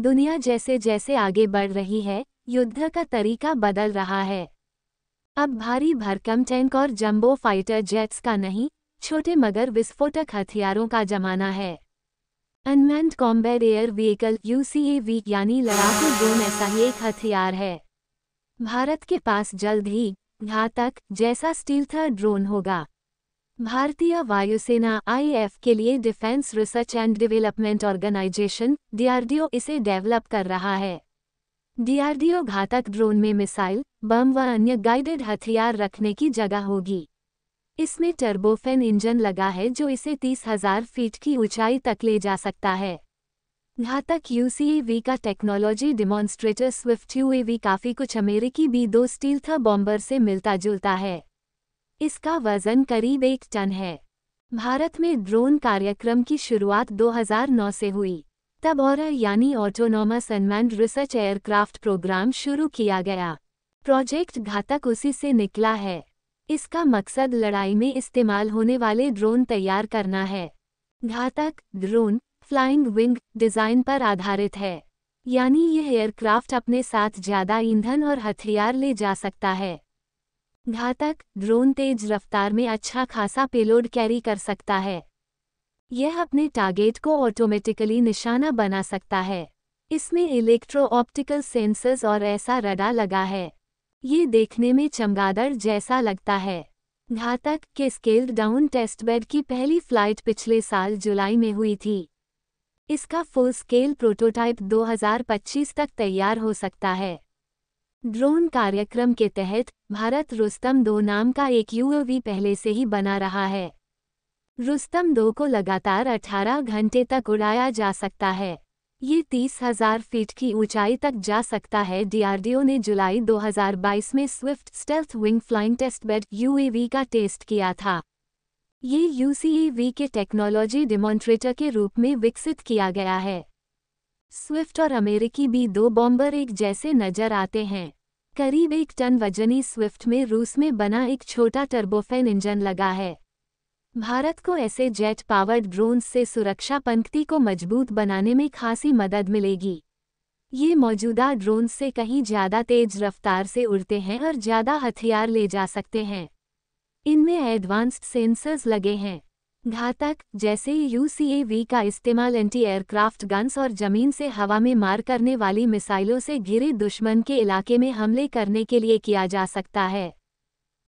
दुनिया जैसे जैसे आगे बढ़ रही है युद्ध का तरीका बदल रहा है अब भारी भरकम टैंक और जंबो फाइटर जेट्स का नहीं छोटे मगर विस्फोटक हथियारों का जमाना है unmanned combat air vehicle UCAV यानी लड़ाकू ड्रोन ऐसा ही एक हथियार है भारत के पास जल्द ही घातक जैसा स्टील्थ ड्रोन होगा भारतीय वायुसेना आईएफ के लिए defence research and development organisation DRDO इसे डेवलप कर रहा है डीआरडीओ घातक ड्रोन में मिसाइल बम व अन्य गाइडेड हथियार रखने की जगह होगी इसमें टर्बोफेन इंजन लगा है जो इसे तीस हजार फीट की ऊंचाई तक ले जा सकता है घातक यूसीएवी का टेक्नोलॉजी डिमॉन्स्ट्रेटर स्विफ्ट यूएवी काफ़ी कुछ अमेरिकी बी दो स्टील्थ बॉम्बर से मिलता जुलता है इसका वजन करीब एक टन है भारत में ड्रोन कार्यक्रम की शुरुआत 2009 से हुई तब और यानी autonomous unmanned research aircraft programme शुरू किया गया प्रोजेक्ट घातक उसी से निकला है इसका मकसद लड़ाई में इस्तेमाल होने वाले ड्रोन तैयार करना है घातक ड्रोन फ्लाइंग विंग डिज़ाइन पर आधारित है यानी यह एयरक्राफ्ट अपने साथ ज़्यादा ईंधन और हथियार ले जा सकता है घातक ड्रोन तेज रफ्तार में अच्छा खासा पेलोड कैरी कर सकता है यह अपने टारगेट को ऑटोमेटिकली निशाना बना सकता है इसमें इलेक्ट्रो ऑप्टिकल सेंसर्स और ऐसा रडा लगा है ये देखने में चमगादड़ जैसा लगता है घातक के स्केल्ड डाउन टेस्टबेड की पहली फ्लाइट पिछले साल जुलाई में हुई थी इसका फुल स्केल प्रोटोटाइप 2025 तक तैयार हो सकता है ड्रोन कार्यक्रम के तहत भारत रुस्तम दो नाम का एक यूओवी पहले से ही बना रहा है रुस्तम दो को लगातार 18 घंटे तक उड़ाया जा सकता है ये तीस हजार फीट की ऊंचाई तक जा सकता है डीआरडीओ ने जुलाई 2022 में swift stealth wing flying test bed UAV का टेस्ट किया था ये यूसीएवी e के टेक्नोलॉजी डिमॉन्ट्रेटर के रूप में विकसित किया गया है स्विफ्ट और अमेरिकी भी दो बॉम्बर एक जैसे नजर आते हैं करीब एक टन वजनी स्विफ्ट में रूस में बना एक छोटा टर्बोफेन इंजन लगा है भारत को ऐसे जेट पावर्ड ड्रोन से सुरक्षा पंक्ति को मजबूत बनाने में खासी मदद मिलेगी ये मौजूदा ड्रोन से कहीं ज़्यादा तेज रफ्तार से उड़ते हैं और ज़्यादा हथियार ले जा सकते हैं इनमें एडवांस्ड सेंसर्स लगे हैं घातक जैसे यूसीएवी का इस्तेमाल एंटी एयरक्राफ्ट गन्स और जमीन से हवा में मार करने वाली मिसाइलों से घिरे दुश्मन के इलाके में हमले करने के लिए किया जा सकता है